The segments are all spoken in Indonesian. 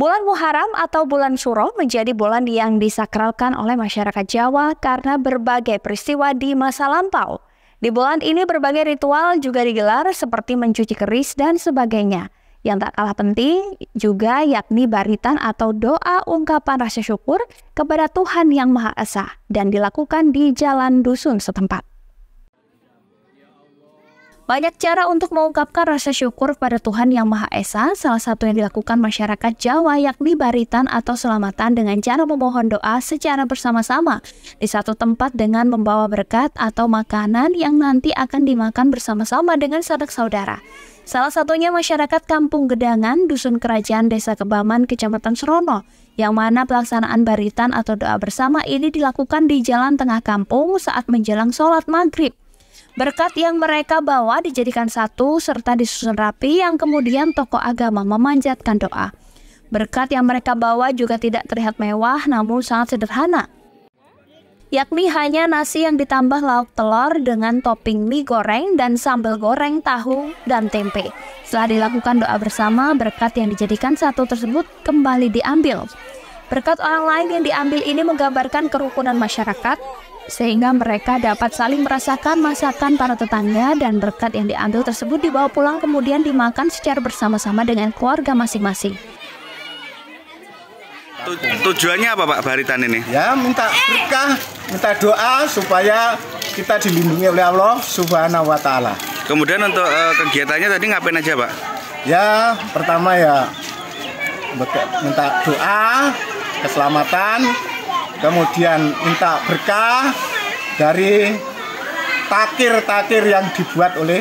Bulan Muharram atau bulan suro menjadi bulan yang disakralkan oleh masyarakat Jawa karena berbagai peristiwa di masa lampau. Di bulan ini berbagai ritual juga digelar seperti mencuci keris dan sebagainya. Yang tak kalah penting juga yakni baritan atau doa ungkapan rasa syukur kepada Tuhan Yang Maha Esa dan dilakukan di jalan dusun setempat. Banyak cara untuk mengungkapkan rasa syukur pada Tuhan Yang Maha Esa, salah satu yang dilakukan masyarakat Jawa yakni baritan atau selamatan dengan cara memohon doa secara bersama-sama di satu tempat dengan membawa berkat atau makanan yang nanti akan dimakan bersama-sama dengan sanak saudara. Salah satunya masyarakat Kampung Gedangan, Dusun Kerajaan Desa Kebaman, Kecamatan Serono, yang mana pelaksanaan baritan atau doa bersama ini dilakukan di jalan tengah kampung saat menjelang sholat maghrib. Berkat yang mereka bawa dijadikan satu serta disusun rapi yang kemudian tokoh agama memanjatkan doa. Berkat yang mereka bawa juga tidak terlihat mewah namun sangat sederhana. Yakni hanya nasi yang ditambah lauk telur dengan topping mie goreng dan sambal goreng tahu dan tempe. Setelah dilakukan doa bersama, berkat yang dijadikan satu tersebut kembali diambil. Berkat orang lain yang diambil ini menggambarkan kerukunan masyarakat, sehingga mereka dapat saling merasakan masakan para tetangga dan berkat yang diambil tersebut dibawa pulang kemudian dimakan secara bersama-sama dengan keluarga masing-masing. tujuannya apa Pak Baritan ini? Ya minta berkah, minta doa supaya kita dilindungi oleh Allah Subhanahu wa taala. Kemudian untuk uh, kegiatannya tadi ngapain aja, Pak? Ya, pertama ya minta doa, keselamatan, kemudian minta berkah dari takir-takir yang dibuat oleh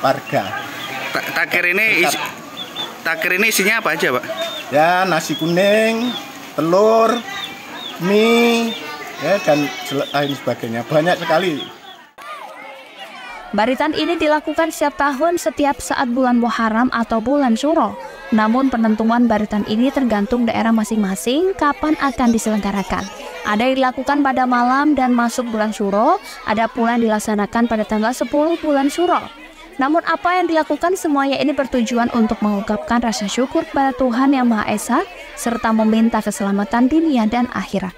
warga. Ta takir ini isi, takir ini isinya apa aja, Pak? Ya, nasi kuning, telur, mie, ya dan lain sebagainya. Banyak sekali. Baritan ini dilakukan setiap tahun setiap saat bulan Muharram atau bulan suro namun penentuan baritan ini tergantung daerah masing-masing kapan akan diselenggarakan. Ada yang dilakukan pada malam dan masuk bulan Suro, ada pula yang dilaksanakan pada tanggal 10 bulan Suro. Namun apa yang dilakukan semuanya ini bertujuan untuk mengungkapkan rasa syukur kepada Tuhan Yang Maha Esa serta meminta keselamatan dunia dan akhirat.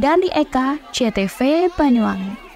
Dan di Eka, CTV Banyuwangi.